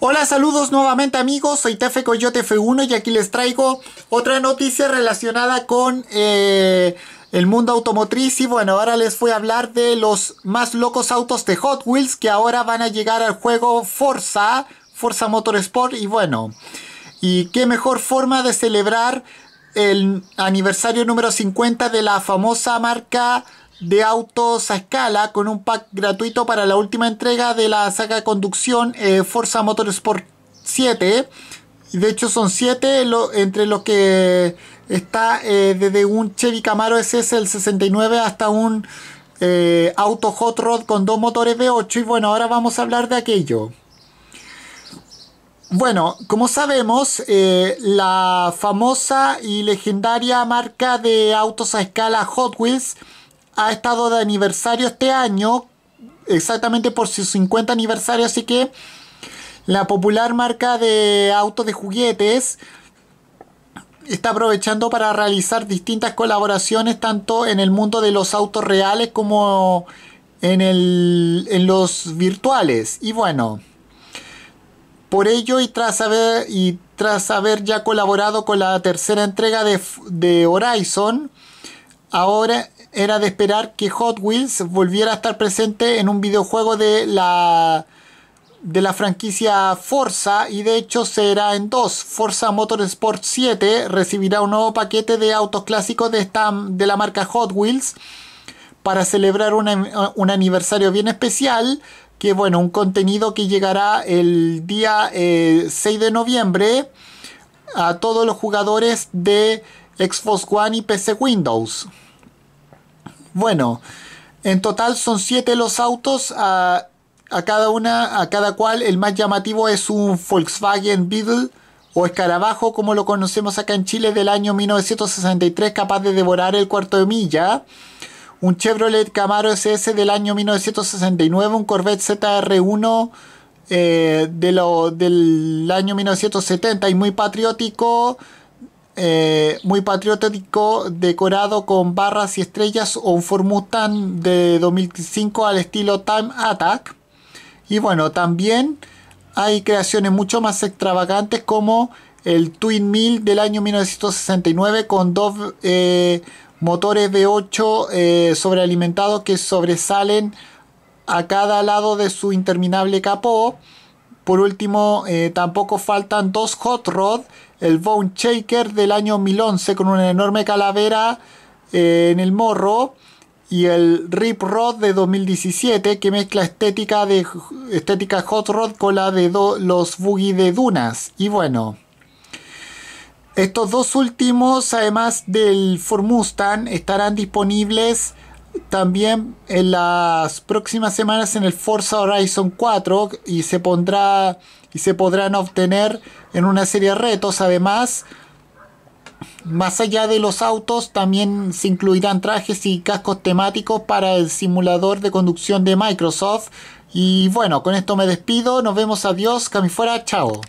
Hola, saludos nuevamente amigos, soy Tefe Coyote F1 y aquí les traigo otra noticia relacionada con eh, el mundo automotriz y bueno, ahora les voy a hablar de los más locos autos de Hot Wheels que ahora van a llegar al juego Forza, Forza Motorsport y bueno, y qué mejor forma de celebrar el aniversario número 50 de la famosa marca de autos a escala con un pack gratuito para la última entrega de la saga de conducción eh, Forza Motorsport 7. De hecho son 7 entre los que está eh, desde un Chevy Camaro SS el 69 hasta un eh, auto hot rod con dos motores de 8 y bueno, ahora vamos a hablar de aquello. Bueno, como sabemos, la famosa y legendaria marca de autos a escala Hot Wheels ha estado de aniversario este año, exactamente por su 50 aniversario, así que la popular marca de autos de juguetes está aprovechando para realizar distintas colaboraciones tanto en el mundo de los autos reales como en, el, en los virtuales. Y bueno, por ello y tras haber, y tras haber ya colaborado con la tercera entrega de, de Horizon, ahora era de esperar que Hot Wheels volviera a estar presente en un videojuego de la, de la franquicia Forza y de hecho será en dos. Forza Motorsport 7 recibirá un nuevo paquete de autos clásicos de, la marca Hot Wheels para celebrar un aniversario bien especial que bueno, un contenido que llegará el día 6 eh, de noviembre a todos los jugadores de Xbox One y PC Windows. Bueno, en total son siete los autos. A, cada una, a cada cual, el más llamativo es un Volkswagen Beetle o escarabajo, como lo conocemos acá en Chile, del año 1963, capaz de devorar el cuarto de milla. Un Chevrolet Camaro SS del año 1969, un Corvette ZR1 eh, de lo, del año 1970 y muy patriótico. Eh, muy patriótico, decorado con barras y estrellas o un Formutan de 2005 al estilo Time Attack. Y bueno, también hay creaciones mucho más extravagantes como el Twin Mill del año 1969 con dos eh, motores de 8 eh, sobrealimentados que sobresalen a cada lado de su interminable capó. Por último, tampoco faltan dos hot rod el Bone Shaker del año 2011 con una enorme calavera eh, en el morro y el Rip Rod de 2017 que mezcla estética de estética Hot Rod con la de los Boogie de Dunas y bueno estos dos últimos además del Ford Mustang estarán disponibles también en las próximas semanas en el Forza Horizon 4 y se pondrá y se podrán obtener en una serie de retos además más allá de los autos también se incluirán trajes y cascos temáticos para el simulador de conducción de Microsoft y bueno con esto me despido nos vemos adiós cami fuera chao